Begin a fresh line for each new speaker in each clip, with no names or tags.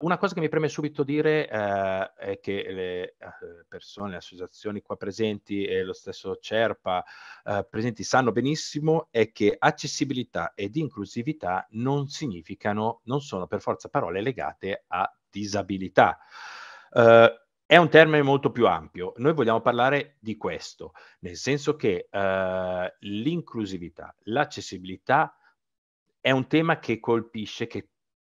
Una cosa che mi preme subito dire eh, è che le eh, persone, le associazioni qua presenti e lo stesso CERPA eh, presenti sanno benissimo è che accessibilità ed inclusività non significano, non sono per forza parole legate a disabilità. Eh, è un termine molto più ampio. Noi vogliamo parlare di questo, nel senso che eh, l'inclusività, l'accessibilità è un tema che colpisce, che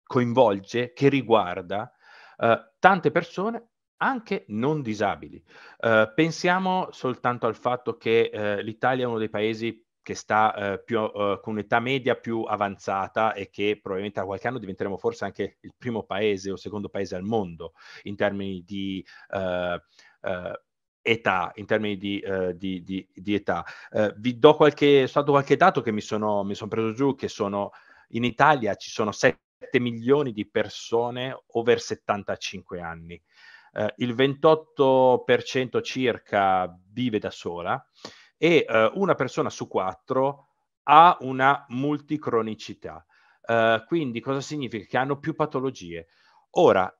coinvolge, che riguarda eh, tante persone anche non disabili. Eh, pensiamo soltanto al fatto che eh, l'Italia è uno dei paesi che sta eh, più, eh, con un'età media più avanzata e che probabilmente a qualche anno diventeremo forse anche il primo paese o secondo paese al mondo in termini di eh, età, in termini di, uh, di, di, di età. Uh, vi do qualche, qualche dato che mi sono, mi sono, preso giù, che sono in Italia ci sono 7 milioni di persone over 75 anni. Eh, il 28% circa vive da sola e eh, una persona su quattro ha una multicronicità. Eh, quindi cosa significa? Che hanno più patologie. Ora,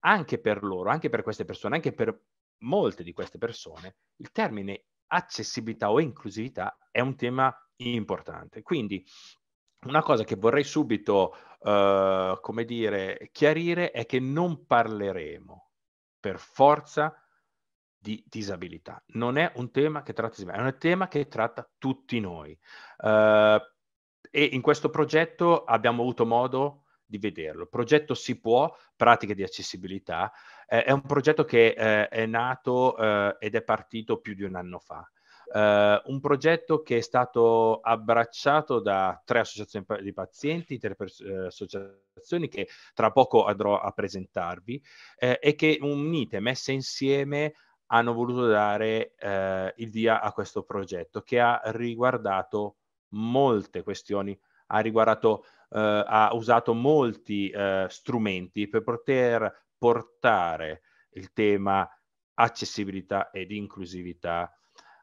anche per loro, anche per queste persone, anche per molte di queste persone, il termine accessibilità o inclusività è un tema importante. Quindi una cosa che vorrei subito, uh, come dire, chiarire è che non parleremo per forza di disabilità. Non è un tema che tratta disabilità, è un tema che tratta tutti noi. Uh, e in questo progetto abbiamo avuto modo di vederlo. Il progetto Si può, pratiche di accessibilità, eh, è un progetto che eh, è nato eh, ed è partito più di un anno fa eh, un progetto che è stato abbracciato da tre associazioni di pazienti, tre pers- eh, associazioni che tra poco andrò a presentarvi eh, e che unite, messe insieme, hanno voluto dare eh, il via a questo progetto che ha riguardato molte questioni, ha, riguardato, eh, ha usato molti eh, strumenti per poter portare il tema accessibilità ed inclusività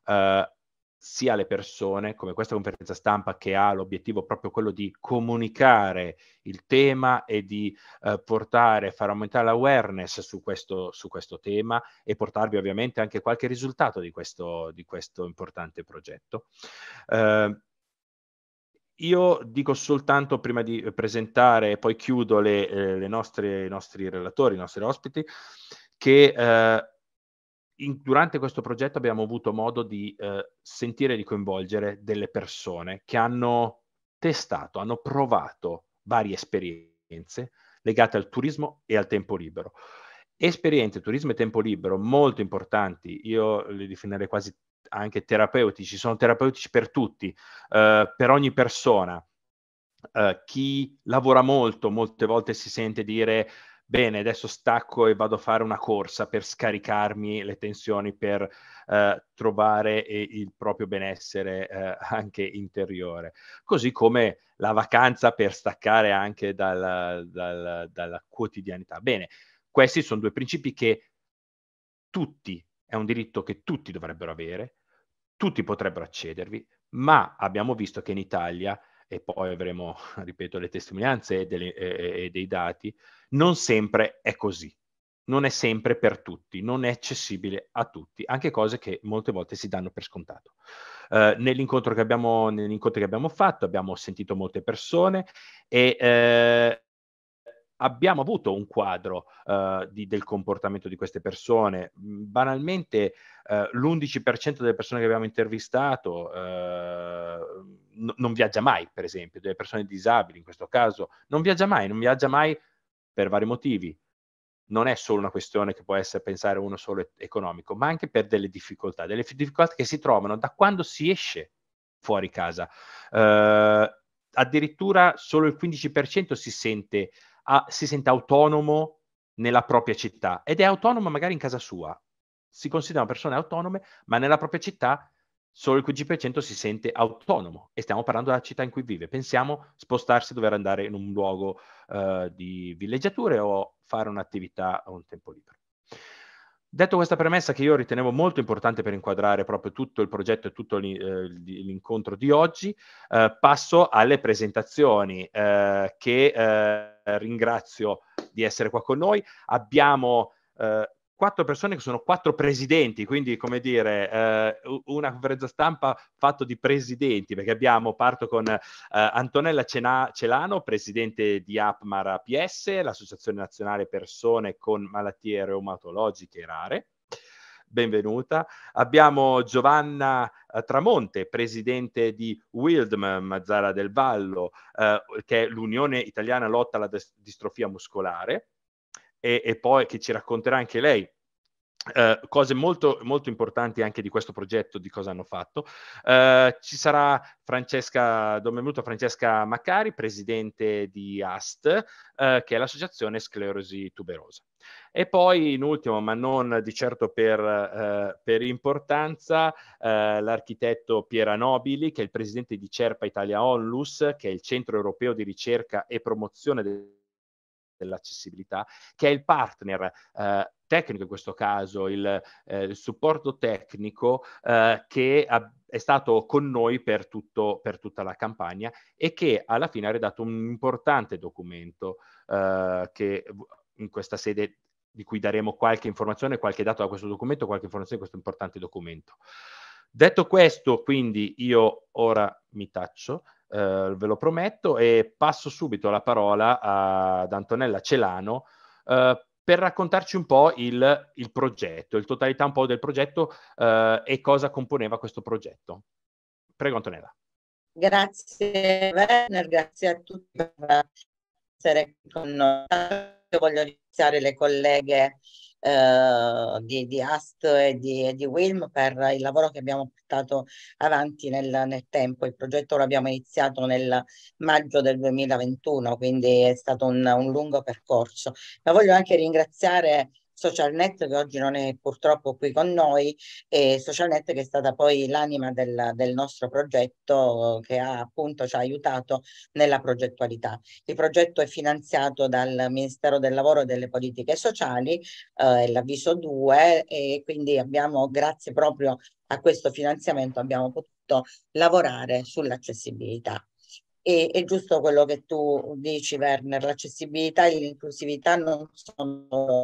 eh, sia le persone, come questa conferenza stampa che ha l'obiettivo proprio quello di comunicare il tema e di eh, portare, far aumentare l'awareness su questo, su questo tema e portarvi ovviamente anche qualche risultato di questo, di questo importante progetto. Eh, io dico soltanto prima di presentare e poi chiudo le, eh, le nostre, i nostri relatori, i nostri ospiti, che eh, in, durante questo progetto abbiamo avuto modo di eh, sentire e di coinvolgere delle persone che hanno testato, hanno provato varie esperienze legate al turismo e al tempo libero. Esperienze, turismo e tempo libero molto importanti, io le definirei quasi anche terapeutici, sono terapeutici per tutti, eh, per ogni persona. Eh, chi lavora molto molte volte si sente dire bene, adesso stacco e vado a fare una corsa per scaricarmi le tensioni, per eh, trovare eh, il proprio benessere eh, anche interiore. Così come la vacanza per staccare anche dal, dal, dalla quotidianità. Bene, questi sono due principi che tutti, è un diritto che tutti dovrebbero avere, tutti potrebbero accedervi, ma abbiamo visto che in Italia, e poi avremo, ripeto, le testimonianze e, delle, e, e dei dati, non sempre è così, non è sempre per tutti, non è accessibile a tutti, anche cose che molte volte si danno per scontato. Uh, nell'incontro, che abbiamo, nell'incontro che abbiamo fatto abbiamo sentito molte persone e uh, abbiamo avuto un quadro uh, di, del comportamento di queste persone. Banalmente l'11% delle persone che abbiamo intervistato n- non viaggia mai, per esempio, delle persone disabili in questo caso, non viaggia mai, non viaggia mai per vari motivi. Non è solo una questione che può essere pensare uno solo economico, ma anche per delle difficoltà, delle difficoltà che si trovano da quando si esce fuori casa. Uh, addirittura solo il 15% si sente, a, si sente autonomo nella propria città ed è autonomo magari in casa sua. Si considerano persone autonome, ma nella propria città solo il 15% si sente autonomo e stiamo parlando della città in cui vive. Pensiamo spostarsi, dover andare in un luogo uh, di villeggiature o fare un'attività a un tempo libero. Detto questa premessa che io ritenevo molto importante per inquadrare proprio tutto il progetto e tutto eh, l'incontro di oggi, eh, passo alle presentazioni eh, che eh, ringrazio di essere qua con noi. Abbiamo eh, quattro persone che sono quattro presidenti, quindi come dire, eh, una conferenza stampa fatta di presidenti, perché abbiamo, parto con eh, Antonella Cena- Celano, presidente di APMAR APS, l'Associazione Nazionale Persone con Malattie Reumatologiche Rare. Benvenuta. Abbiamo Giovanna eh, Tramonte, presidente di WILDM Mazzara del Vallo, eh, che è l'Unione Italiana Lotta alla Distrofia Muscolare e, e poi che ci racconterà anche lei Uh, cose molto, molto, importanti anche di questo progetto, di cosa hanno fatto. Uh, ci sarà Francesca, do benvenuto Francesca Maccari, presidente di AST, uh, eh, che è l'associazione Sclerosi Tuberosa. E poi in ultimo, ma non di certo per, per importanza, l'architetto Piera Nobili, che è il presidente di Cerpa Italia Onlus, che è il centro europeo di ricerca e promozione del dell'accessibilità, che è il partner eh, tecnico in questo caso, il, eh, il supporto tecnico eh, che ha, è stato con noi per, tutto, per, tutta la campagna e che alla fine ha redatto un importante documento eh, che in questa sede di cui daremo qualche informazione, qualche dato da questo documento, qualche informazione da questo importante documento. Detto questo, quindi io ora mi taccio eh, ve lo prometto, e passo subito la parola ad Antonella Celano eh, per raccontarci un po' il, il, progetto, il totalità un po' del progetto eh, e cosa componeva questo progetto. Prego Antonella.
Grazie Werner, grazie a tutti per essere qui con noi. Io voglio ringraziare le colleghe eh, di, di Ast e di, di, Wilm per il lavoro che abbiamo portato avanti nel, nel tempo. Il progetto l'abbiamo iniziato nel maggio del 2021, quindi è stato un, un lungo percorso. Ma voglio anche ringraziare SocialNet che oggi non è purtroppo qui con noi e SocialNet che è stata poi l'anima del, del, nostro progetto che ha appunto ci ha aiutato nella progettualità. Il progetto è finanziato dal Ministero del Lavoro e delle Politiche Sociali, eh, l'avviso 2 e quindi abbiamo grazie proprio a questo finanziamento abbiamo potuto lavorare sull'accessibilità. E, è giusto quello che tu dici Werner, l'accessibilità e l'inclusività non sono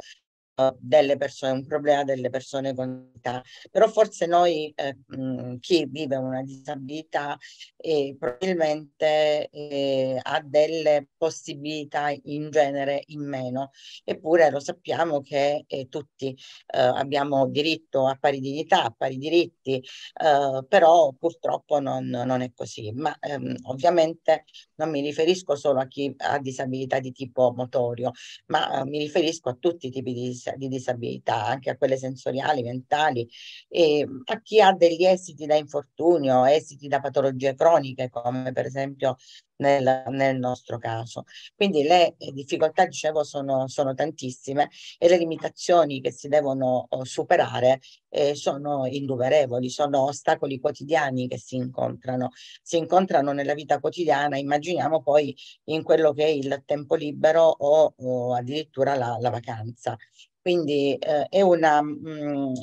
delle persone, un problema delle persone con disabilità. Però forse noi, eh, mh, chi vive una disabilità, eh, probabilmente eh, ha delle possibilità in genere in meno, eppure lo sappiamo che eh, tutti eh, abbiamo diritto a pari dignità, a pari diritti, eh, però purtroppo non, non è così. Ma ehm, ovviamente non mi riferisco solo a chi ha disabilità di tipo motorio, ma mi riferisco a tutti i tipi di disabilità dis- di disabilità, anche a quelle sensoriali, mentali, e ehm, a chi ha degli esiti da infortunio, esiti da patologie croniche, come per esempio nel, nel nostro caso. Quindi le eh, difficoltà, dicevo, sono, sono, tantissime e le limitazioni che si devono oh, superare eh, sono innumerevoli, sono ostacoli quotidiani che si incontrano. Si incontrano nella vita quotidiana, immaginiamo poi in quello che è il tempo libero o, o addirittura la, la vacanza. Quindi eh, è una... Mh, mm,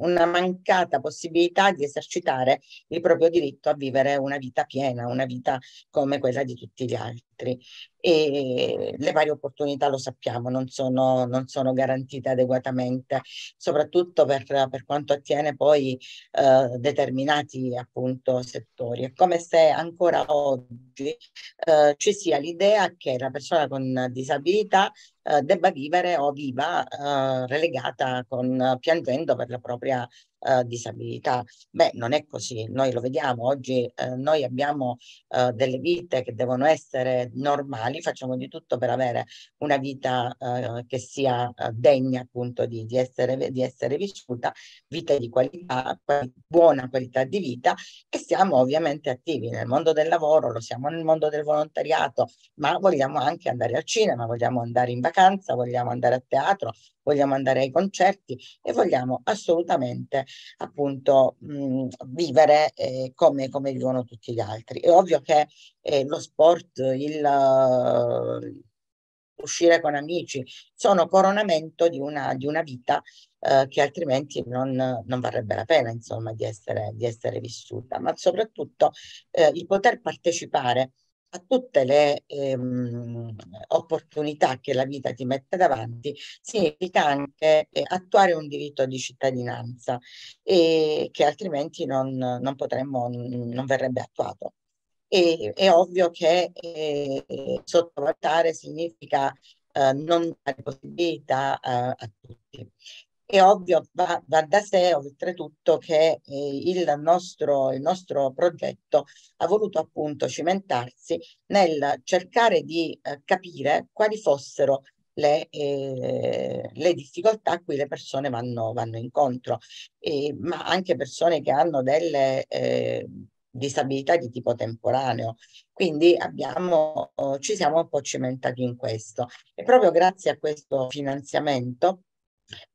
una mancata possibilità di esercitare il proprio diritto a vivere una vita piena, una vita come quella di tutti gli altri altri e le varie opportunità lo sappiamo, non sono, non sono garantite adeguatamente, soprattutto per, per quanto attiene poi eh, determinati appunto settori. È come se ancora oggi eh, ci sia l'idea che la persona con disabilità eh, debba vivere o viva eh, relegata con, piangendo per la propria eh, disabilità. Beh, non è così, noi lo vediamo, oggi eh, noi abbiamo eh, delle vite che devono essere normali, facciamo di tutto per avere una vita eh, che sia eh, degna appunto di, di, essere, di essere vissuta, vita di qualità, buona qualità di vita e siamo ovviamente attivi nel mondo del lavoro, lo siamo nel mondo del volontariato, ma vogliamo anche andare al cinema, vogliamo andare in vacanza, vogliamo andare a teatro, vogliamo andare ai concerti e vogliamo assolutamente appunto mh, vivere eh, come, come vivono tutti gli altri. È ovvio che eh, lo sport, il eh, uscire con amici, sono coronamento di una, di una vita eh, che altrimenti non, non varrebbe la pena insomma di essere, di essere vissuta, ma soprattutto eh, il poter partecipare a tutte le ehm, opportunità che la vita ti mette davanti, significa anche eh, attuare un diritto di cittadinanza e che altrimenti non, non potremmo, non verrebbe attuato. E, è ovvio che eh, sottovalutare significa eh, non dare possibilità eh, a tutti. È ovvio, va, va, da sé oltretutto che eh, il, nostro, il, nostro, progetto ha voluto appunto cimentarsi nel cercare di eh, capire quali fossero le, eh, le, difficoltà a cui le persone vanno, vanno incontro, ma anche persone che hanno delle eh, disabilità di tipo temporaneo. Quindi abbiamo, ci siamo un po' cimentati in questo e proprio grazie a questo finanziamento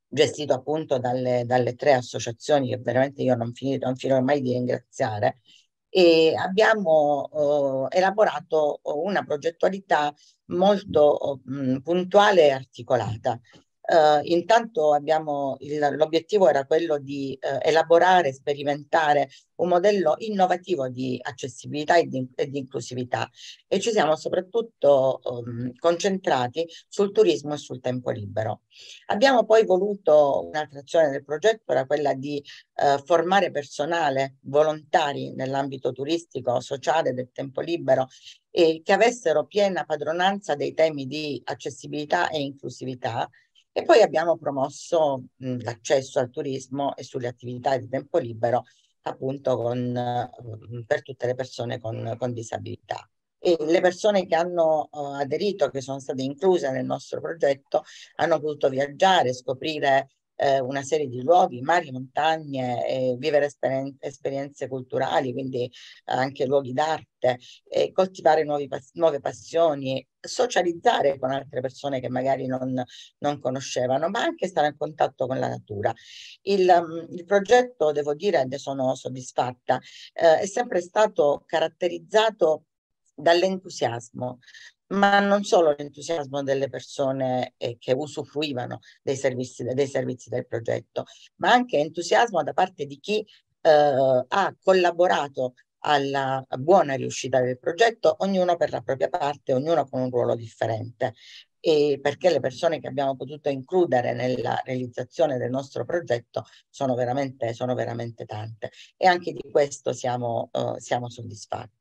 gestito appunto dalle, dalle, tre associazioni che veramente io non, finito, non finirò mai di ringraziare, e abbiamo eh, elaborato una progettualità molto mh, mm, puntuale e articolata Uh, intanto abbiamo il, l'obiettivo era quello di uh, elaborare, sperimentare un modello innovativo di accessibilità e di, e di inclusività e ci siamo soprattutto um, concentrati sul turismo e sul tempo libero. Abbiamo poi voluto, un'altra azione del progetto era quella di uh, formare personale, volontari nell'ambito turistico, sociale, del tempo libero e che avessero piena padronanza dei temi di accessibilità e inclusività e poi abbiamo promosso mh, l'accesso al turismo e sulle attività di tempo libero appunto con, per tutte le persone con, con disabilità. E le persone che hanno eh, aderito, che sono state incluse nel nostro progetto, hanno potuto viaggiare, scoprire eh, una serie di luoghi, mari, montagne, eh, vivere esperien- esperienze culturali, quindi eh, anche luoghi d'arte, eh, coltivare nuovi pass- nuove passioni, socializzare con altre persone che magari non, non, conoscevano, ma anche stare in contatto con la natura. Il, mm, il progetto, devo dire, ne sono soddisfatta, eh, è sempre stato caratterizzato dall'entusiasmo, ma non solo l'entusiasmo delle persone eh, che usufruivano dei servizi, dei servizi, del progetto, ma anche entusiasmo da parte di chi eh, ha collaborato alla buona riuscita del progetto, ognuno per la propria parte, ognuno con un ruolo differente. E perché le persone che abbiamo potuto includere nella realizzazione del nostro progetto sono veramente, sono veramente tante e anche di questo siamo, eh, siamo soddisfatti.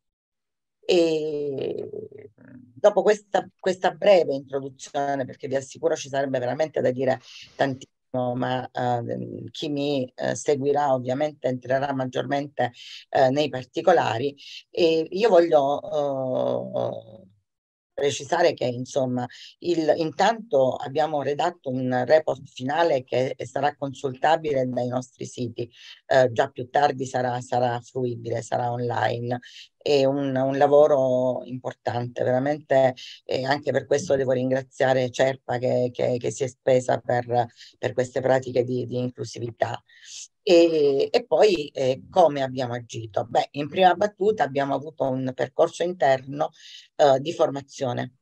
E dopo questa, questa breve introduzione, perché vi assicuro ci sarebbe veramente da dire tantissimo, ma eh, chi mi eh, seguirà ovviamente entrerà maggiormente eh, nei particolari, e io voglio oh, precisare che insomma il, intanto abbiamo redatto un report finale che sarà consultabile dai nostri siti, eh, già più tardi sarà, sarà fruibile, sarà online è un, un, lavoro importante, veramente, e anche per questo devo ringraziare Cerpa che, che, che si è spesa per, per queste pratiche di, di inclusività. E, e poi eh, come abbiamo agito? Beh, in prima battuta abbiamo avuto un percorso interno eh, di formazione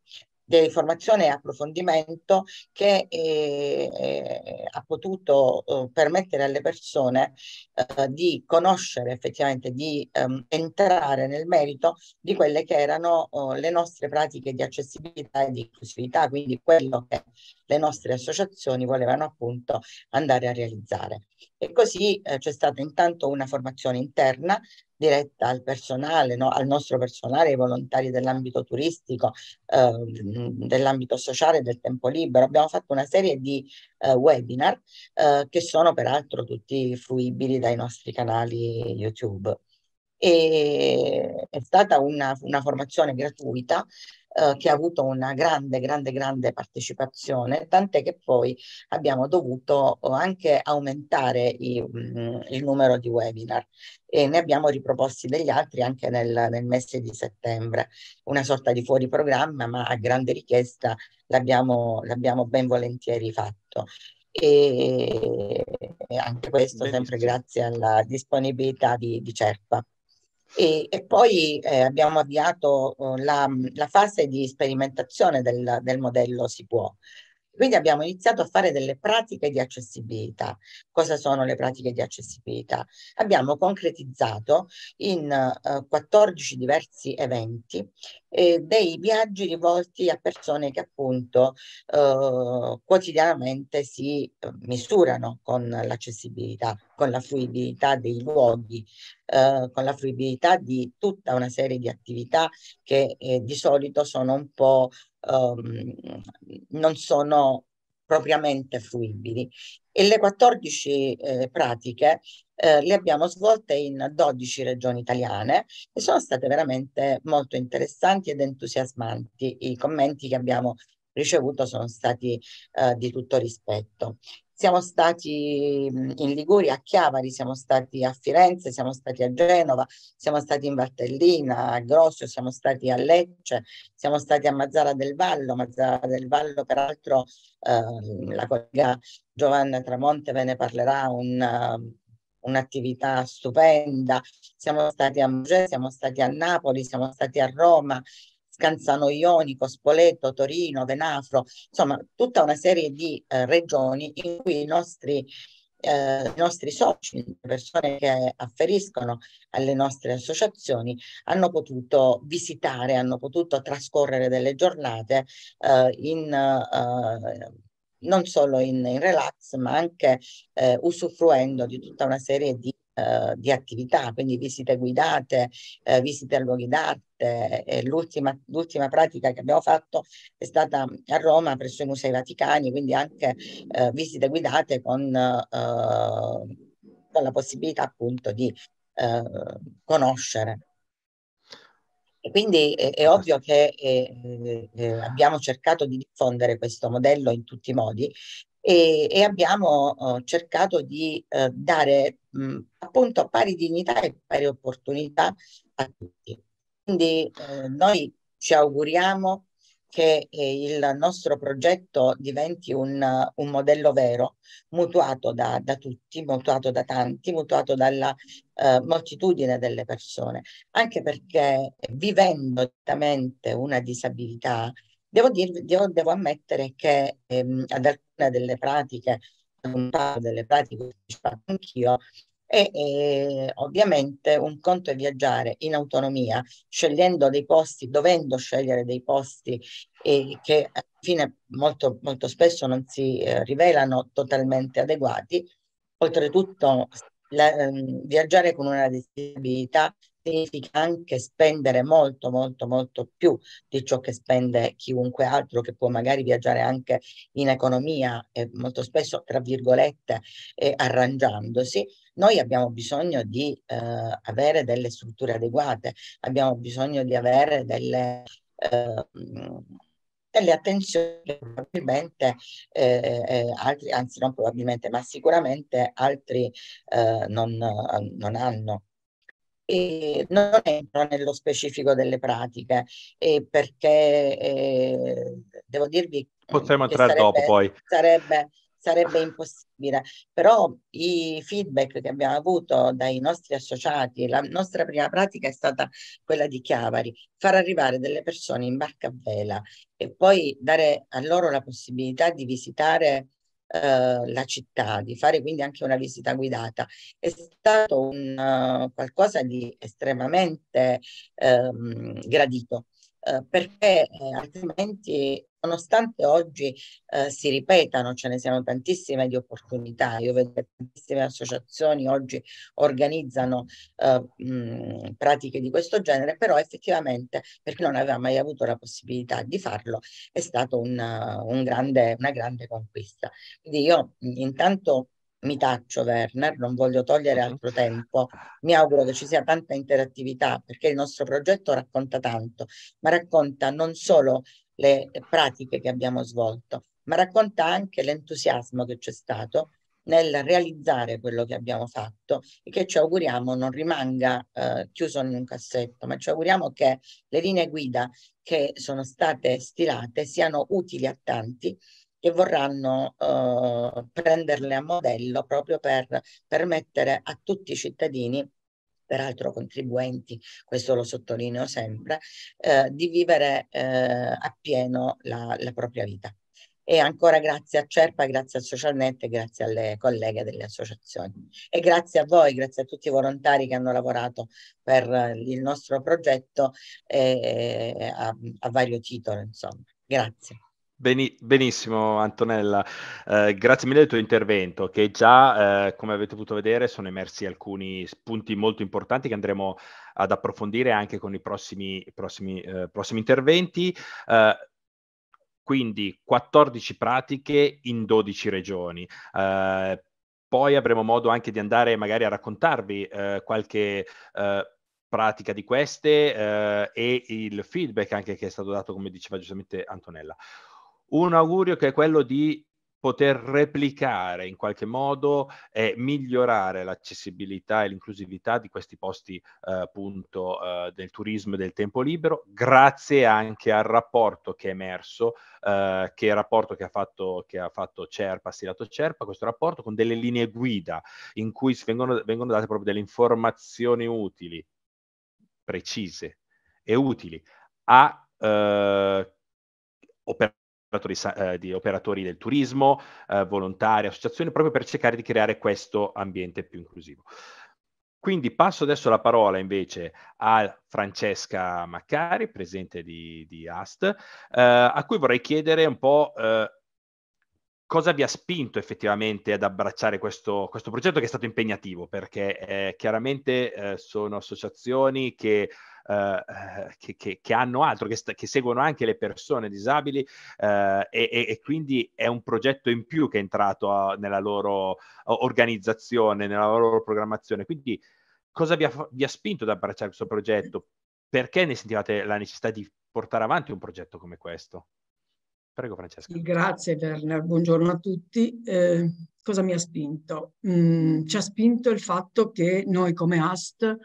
di formazione e approfondimento che eh, eh ha potuto eh, permettere alle persone eh, di conoscere effettivamente, di ehm, entrare nel merito di quelle che erano oh, le nostre pratiche di accessibilità e di inclusività, quindi quello che le nostre associazioni volevano appunto andare a realizzare. E così eh, c'è stata intanto una formazione interna diretta al personale, no? al nostro personale, ai volontari dell'ambito turistico, eh, dell'ambito sociale, del tempo libero. Abbiamo fatto una serie di eh, webinar eh, che sono peraltro tutti fruibili dai nostri canali YouTube. E è stata una, una formazione gratuita eh, che ha avuto una grande, grande, grande partecipazione, tant'è che poi abbiamo dovuto eh, anche aumentare i, mm, il numero di webinar e ne abbiamo riproposti degli altri anche nel, nel mese di settembre, una sorta di fuori programma, ma a grande richiesta l'abbiamo, l'abbiamo ben volentieri fatto e anche questo Benissimo. sempre grazie alla disponibilità di, di CERPA. E, e poi eh, abbiamo avviato oh, la, la, fase di sperimentazione del, del modello Si può. Quindi abbiamo iniziato a fare delle pratiche di accessibilità. Cosa sono le pratiche di accessibilità? Abbiamo concretizzato in eh, 14 diversi eventi eh, dei viaggi rivolti a persone che appunto eh, quotidianamente si eh, misurano con l'accessibilità, con la fluidità dei luoghi, eh, con la fluidità di tutta una serie di attività che eh, di solito sono un po' um, non sono propriamente fruibili e le 14 eh, pratiche eh, le abbiamo svolte in 12 regioni italiane e sono state veramente molto interessanti ed entusiasmanti i commenti che abbiamo ricevuto sono stati eh, di tutto rispetto. Siamo stati in Liguria, a Chiavari, siamo stati a Firenze, siamo stati a Genova, siamo stati in Valtellina, a Grosso, siamo stati a Lecce, siamo stati a Mazzara del Vallo. Mazzara del Vallo, peraltro, eh, la collega Giovanna Tramonte ve ne parlerà, un, un'attività stupenda. Siamo stati a Mugè, siamo stati a Napoli, siamo stati a Roma, Scanzano Ionico, Spoleto, Torino, Venafro, insomma tutta una serie di eh, regioni in cui i nostri, eh, i nostri soci, le persone che afferiscono alle nostre associazioni, hanno potuto visitare, hanno potuto trascorrere delle giornate eh, in eh, non solo in, in relax, ma anche eh, usufruendo di tutta una serie di eh, di attività, quindi visite guidate, eh, visite a luoghi d'arte. Eh, l'ultima, l'ultima pratica che abbiamo fatto è stata mm, a Roma presso i Musei Vaticani, quindi anche eh, visite guidate con, eh, con la possibilità appunto di eh, conoscere. E quindi è, è certo. ovvio che eh, eh, abbiamo cercato di diffondere questo modello in tutti i modi e, e abbiamo eh, cercato di eh, dare mh, appunto pari dignità e pari opportunità a tutti. Quindi eh, noi ci auguriamo che eh, il nostro progetto diventi un, un modello vero, mutuato da, da, tutti, mutuato da tanti, mutuato dalla eh, moltitudine delle persone, anche perché vivendo una disabilità, devo, dirvi, devo, devo ammettere che ehm, ad, delle pratiche, delle pratiche che ho anch'io, e, e, ovviamente un conto è viaggiare in autonomia, scegliendo dei posti, dovendo scegliere dei posti eh, che alla fine molto, molto spesso non si eh, rivelano totalmente adeguati. Oltretutto la, eh, viaggiare con una disabilità significa anche spendere molto, molto, molto più di ciò che spende chiunque altro che può magari viaggiare anche in economia, e molto spesso, tra virgolette, eh, arrangiandosi. Noi abbiamo bisogno di eh, avere delle strutture adeguate, abbiamo bisogno di avere delle... Eh, delle attenzioni che probabilmente eh, eh, altri, anzi non probabilmente, ma sicuramente altri eh, non, non hanno. E non entro nello specifico delle pratiche eh, perché eh, devo dirvi potremmo mm, entrare sarebbe, dopo poi sarebbe, sarebbe impossibile però i feedback che abbiamo avuto dai nostri associati la nostra prima pratica è stata quella di Chiavari far arrivare delle persone in barca a vela e poi dare a loro la possibilità di visitare eh, la città, di fare quindi anche una visita guidata. È stato un, uh, qualcosa di estremamente ehm, gradito. Eh, perché eh, altrimenti nonostante oggi eh, si ripetano, ce ne siano tantissime di opportunità, io vedo che tantissime associazioni oggi organizzano eh, mh, pratiche di questo genere, però effettivamente per chi non aveva mai avuto la possibilità di farlo è stata un, un grande, una grande conquista. Quindi io intanto mi taccio Werner, non voglio togliere mm-hmm. altro tempo, mi auguro che ci sia tanta interattività perché il nostro progetto racconta tanto, ma racconta non solo le pratiche che abbiamo svolto, ma racconta anche l'entusiasmo che c'è stato nel realizzare quello che abbiamo fatto e che ci auguriamo non rimanga eh, chiuso in un cassetto, ma ci auguriamo che le linee guida che sono state stilate siano utili a tanti che vorranno eh, prenderle a modello proprio per permettere a tutti i cittadini peraltro contribuenti, questo lo sottolineo sempre, eh, di vivere eh, appieno la, la propria vita. E ancora grazie a CERPA, grazie a Socialnet e grazie alle colleghe delle associazioni. E grazie a voi, grazie a tutti i volontari che hanno lavorato per eh, il nostro progetto eh, a, a vario titolo, insomma.
Grazie benissimo Antonella, eh, grazie mille del tuo intervento che già eh, come avete potuto vedere sono emersi alcuni punti molto importanti che andremo ad approfondire anche con i prossimi, prossimi, eh, prossimi interventi. Eh, quindi 14 pratiche in 12 regioni eh, poi avremo modo anche di andare magari a raccontarvi eh, qualche eh, pratica di queste eh, e il feedback anche che è stato dato, come diceva giustamente Antonella. Un augurio che è quello di poter replicare in qualche modo e migliorare l'accessibilità e l'inclusività di questi posti eh, appunto eh, del turismo e del tempo libero, grazie anche al rapporto che è emerso, eh, che è il rapporto che ha fatto, che ha fatto CERPA, stilato CERPA, questo rapporto con delle linee guida in cui vengono, vengono date proprio delle informazioni utili, precise e utili a eh, operatori di, eh, di, operatori del turismo, eh, volontari, associazioni, proprio per cercare di creare questo ambiente più inclusivo. Quindi passo adesso la parola invece a Francesca Maccari, presente di, di AST, eh, a cui vorrei chiedere un po' eh, cosa vi ha spinto effettivamente ad abbracciare questo, questo progetto che è stato impegnativo, perché eh, chiaramente eh, sono associazioni che eh, eh, che, che, che, hanno altro, che, che, seguono anche le persone disabili eh, e, e, quindi è un progetto in più che è entrato a, nella loro organizzazione, nella loro programmazione. Quindi cosa vi ha, vi ha spinto ad abbracciare questo progetto? Perché ne sentivate la necessità di portare avanti un progetto come questo? Prego Francesca.
Grazie Werner, buongiorno a tutti. Eh, cosa mi ha spinto? Mm, ci ha spinto il fatto che noi come AST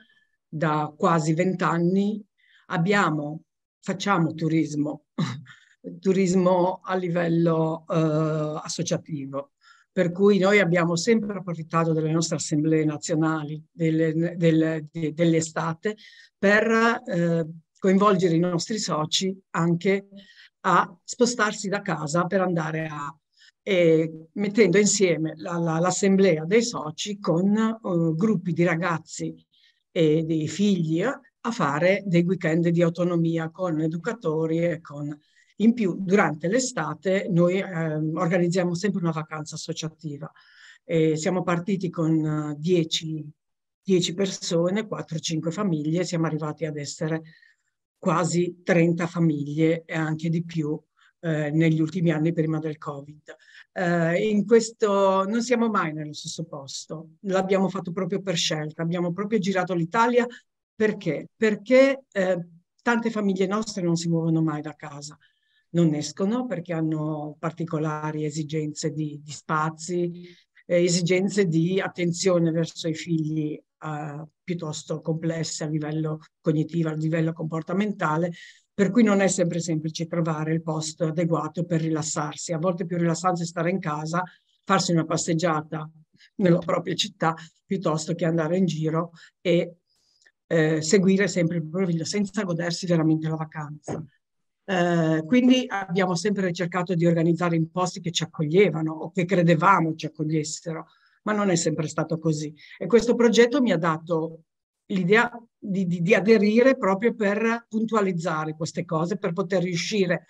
da quasi vent'anni abbiamo, facciamo turismo, turismo a livello eh, associativo. Per cui noi abbiamo sempre approfittato delle nostre assemblee nazionali delle, delle, dell'estate per eh, coinvolgere i nostri soci anche a spostarsi da casa per andare a eh, mettendo insieme la, la, l'assemblea dei soci con eh, gruppi di ragazzi e dei figli a fare dei weekend di autonomia con educatori e con... In più, durante l'estate noi ehm, organizziamo sempre una vacanza associativa. E siamo partiti con 10 eh, persone, 4-5 famiglie, siamo arrivati ad essere quasi 30 famiglie e anche di più eh, negli ultimi anni prima del Covid. Eh, in questo non siamo mai nello stesso posto, l'abbiamo fatto proprio per scelta, abbiamo proprio girato l'Italia perché? Perché eh, tante famiglie nostre non si muovono mai da casa, non escono perché hanno particolari esigenze di, di spazi, eh, esigenze di attenzione verso i figli Uh, piuttosto complesse a livello cognitivo, a livello comportamentale, per cui non è sempre semplice trovare il posto adeguato per rilassarsi. A volte è più rilassante stare in casa, farsi una passeggiata nella propria città, piuttosto che andare in giro e eh, seguire sempre il profilo senza godersi veramente la vacanza. Eh, quindi abbiamo sempre cercato di organizzare in posti che ci accoglievano o che credevamo ci accogliessero, ma non è sempre stato così. E questo progetto mi ha dato l'idea di, di, di aderire proprio per puntualizzare queste cose, per poter riuscire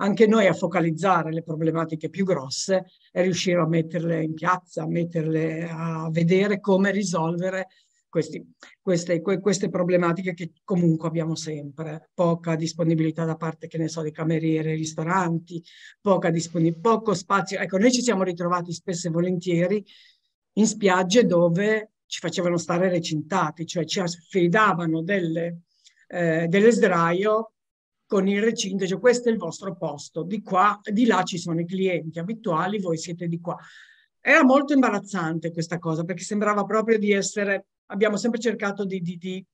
anche noi a focalizzare le problematiche più grosse e riuscire a metterle in piazza, a, metterle, a vedere come risolvere questi, queste, que, queste, problematiche che comunque abbiamo sempre. Poca disponibilità da parte, che ne so, dei camerieri, ristoranti, poco spazio. Ecco, noi ci siamo ritrovati spesso e volentieri in spiagge dove ci facevano stare recintati, cioè ci affidavano delle, eh, dell'esdraio con il recinto, cioè questo è il vostro posto, di qua, di là ci sono i clienti abituali, voi siete di qua. Era molto imbarazzante questa cosa perché sembrava proprio di essere, abbiamo sempre cercato di, di, di,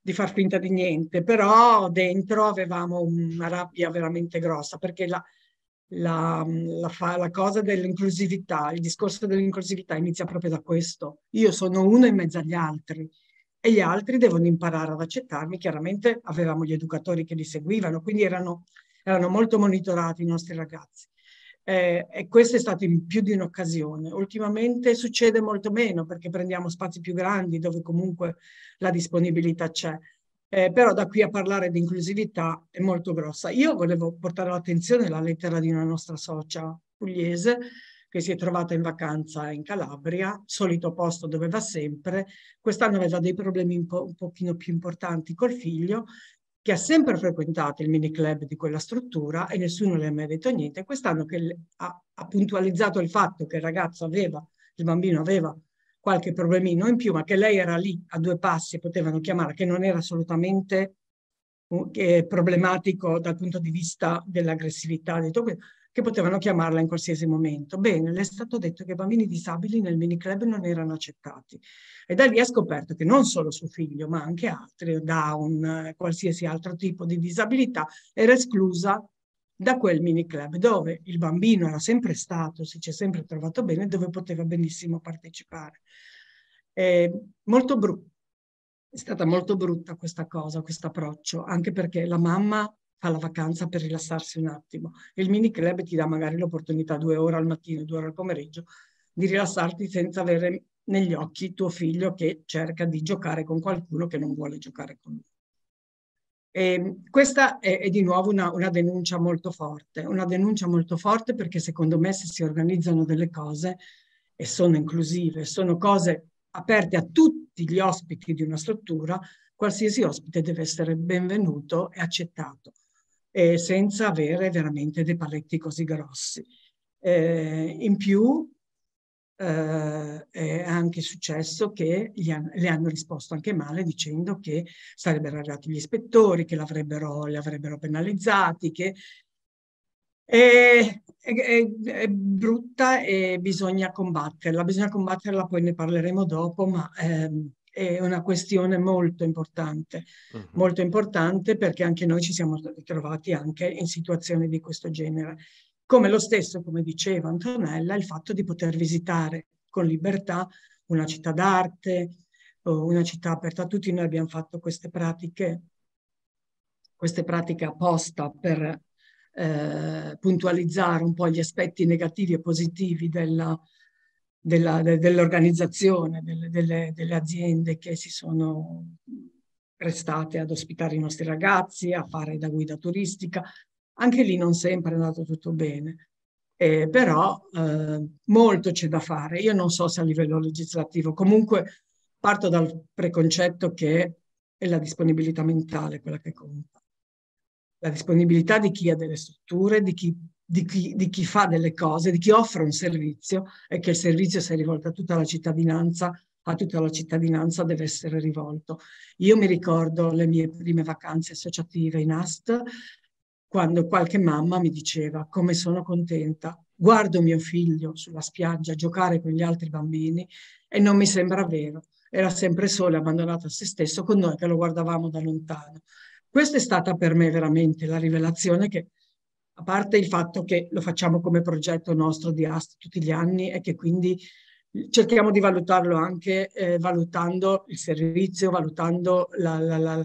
di far finta di niente, però dentro avevamo una rabbia veramente grossa perché la, la, la, fa, la cosa dell'inclusività, il discorso dell'inclusività inizia proprio da questo. Io sono uno in mezzo agli altri e gli altri devono imparare ad accettarmi. Chiaramente avevamo gli educatori che li seguivano, quindi erano, erano molto monitorati i nostri ragazzi. Eh, e questo è stato in più di un'occasione. Ultimamente succede molto meno perché prendiamo spazi più grandi dove comunque la disponibilità c'è eh, però da qui a parlare di inclusività è molto grossa. Io volevo portare all'attenzione la lettera di una nostra socia pugliese che si è trovata in vacanza in Calabria, solito posto dove va sempre, quest'anno aveva dei problemi un, po', un pochino più importanti col figlio, che ha sempre frequentato il mini club di quella struttura e nessuno le ha mai detto niente. Quest'anno che ha, ha puntualizzato il fatto che il ragazzo aveva, il bambino aveva qualche problemino in più, ma che lei era lì a due passi, potevano chiamare, che non era assolutamente uh, problematico dal punto di vista dell'aggressività, che potevano chiamarla in qualsiasi momento. Bene, le è stato detto che i bambini disabili nel mini club non erano accettati e da lì ha scoperto che non solo suo figlio, ma anche altri, da un qualsiasi altro tipo di disabilità, era esclusa da quel mini club dove il bambino era sempre stato, si è sempre trovato bene, dove poteva benissimo partecipare. Eh, molto brutto. È stata molto brutta questa cosa, questo approccio, anche perché la mamma fa la vacanza per rilassarsi un attimo e il club ti dà magari l'opportunità due ore al mattino, due ore al pomeriggio di rilassarti senza avere negli occhi tuo figlio che cerca di giocare con qualcuno che non vuole giocare con lui. Eh, questa è, è, di nuovo una, una, denuncia molto forte, una denuncia molto forte perché secondo me se si organizzano delle cose e sono inclusive, sono cose aperte a tutti gli ospiti di una struttura, qualsiasi ospite deve essere benvenuto e accettato, eh, senza avere veramente dei paletti così grossi. Eh, in più eh, è anche successo che han, le hanno risposto anche male dicendo che sarebbero arrivati gli ispettori, che li avrebbero penalizzati, che è, è, è, brutta e bisogna combatterla. Bisogna combatterla, poi ne parleremo dopo, ma ehm, è una questione molto importante, uh -huh. molto importante perché anche noi ci siamo trovati anche in situazioni di questo genere. Come lo stesso, come diceva Antonella, il fatto di poter visitare con libertà una città d'arte, una città aperta a tutti. Noi abbiamo fatto queste pratiche, queste pratiche apposta per eh, puntualizzare un po' gli aspetti negativi e positivi della, dell'organizzazione, delle, delle, delle, aziende che si sono prestate ad ospitare i nostri ragazzi, a fare da guida turistica, anche lì non sempre è andato tutto bene, eh, però eh, molto c'è da fare. Io non so se a livello legislativo, comunque parto dal preconcetto che è la disponibilità mentale quella che conta. La disponibilità di chi ha delle strutture, di chi, di chi, di chi fa delle cose, di chi offre un servizio e che il servizio sia rivolto a tutta la cittadinanza a tutta la cittadinanza deve essere rivolto. Io mi ricordo le mie prime vacanze associative in AST quando qualche mamma mi diceva come sono contenta, guardo mio figlio sulla spiaggia giocare con gli altri bambini e non mi sembra vero, era sempre solo e abbandonato a se stesso con noi che lo guardavamo da lontano. Questa è stata per me veramente la rivelazione che, a parte il fatto che lo facciamo come progetto nostro di AST tutti gli anni e che quindi cerchiamo di valutarlo anche eh, valutando il servizio, valutando la, la, la,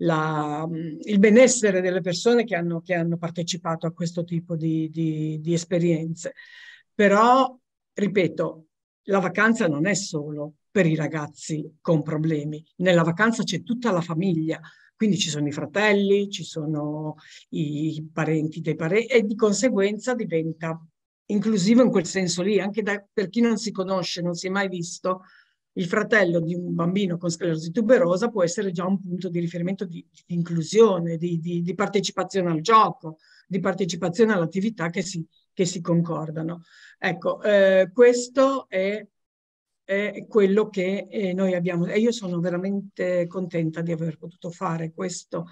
la, il benessere delle persone che hanno, che hanno, partecipato a questo tipo di, di, di esperienze. Però, ripeto, la vacanza non è solo per i ragazzi con problemi, nella vacanza c'è tutta la famiglia. Quindi ci sono i fratelli, ci sono i parenti dei parenti e di conseguenza diventa inclusivo in quel senso lì, anche da, per chi non si conosce, non si è mai visto, il fratello di un bambino con sclerosi tuberosa può essere già un punto di riferimento di, di inclusione, di, di, di, partecipazione al gioco, di partecipazione all'attività che si, che si concordano. Ecco, eh, questo è, è, quello che eh, noi abbiamo e io sono veramente contenta di aver potuto fare questo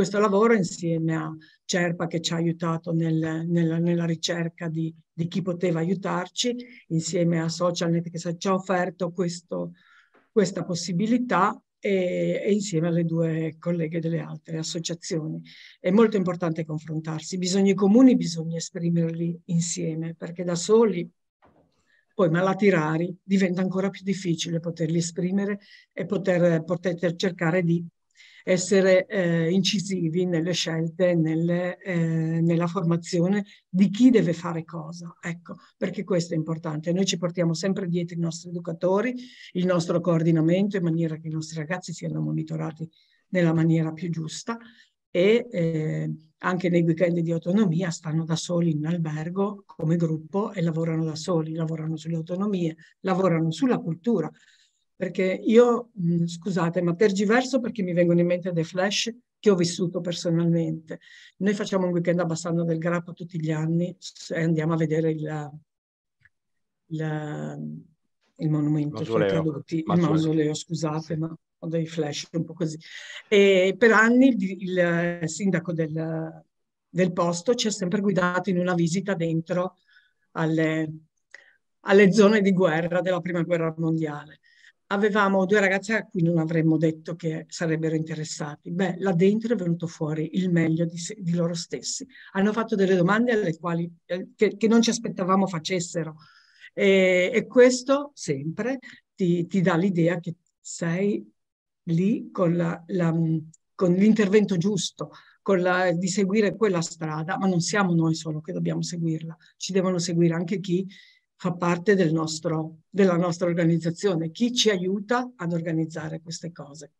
questo lavoro insieme a Cerpa che ci ha aiutato nel, nel, nella ricerca di, di, chi poteva aiutarci, insieme a SocialNet che ci ha offerto questo, questa possibilità e, e, insieme alle due colleghe delle altre associazioni. È molto importante confrontarsi, bisogni comuni bisogna esprimerli insieme perché da soli poi malati rari diventa ancora più difficile poterli esprimere e poter, poter cercare di essere eh, incisivi nelle scelte, nelle, eh, nella formazione di chi deve fare cosa. Ecco, perché questo è importante. Noi ci portiamo sempre dietro i nostri educatori, il nostro coordinamento in maniera che i nostri ragazzi siano monitorati nella maniera più giusta e eh, anche nei weekend di autonomia stanno da soli in albergo come gruppo e lavorano da soli, lavorano sulle autonomie, lavorano sulla cultura, perché io, mm, scusate, ma tergiverso perché mi vengono in mente dei flash che ho vissuto personalmente. Noi facciamo un weekend abbassando del Grappa tutti gli anni e andiamo a vedere il, il, il monumento, mausoleo. Tradotti, il mausoleo, scusate, ma ho dei flash un po' così. E per anni il, il eh, sindaco del, del posto ci ha sempre guidato in una visita dentro alle, alle zone di guerra della prima guerra mondiale avevamo due ragazze a cui non avremmo detto che sarebbero interessati. Beh, là dentro è venuto fuori il meglio di, se, di loro stessi. Hanno fatto delle domande alle quali, eh, che, che, non ci aspettavamo facessero. E, e questo sempre ti, ti dà l'idea che sei lì con, la, la, con l'intervento giusto, con la, di seguire quella strada, ma non siamo noi solo che dobbiamo seguirla, ci devono seguire anche chi fa parte del nostro, della nostra organizzazione, chi ci aiuta ad organizzare queste cose.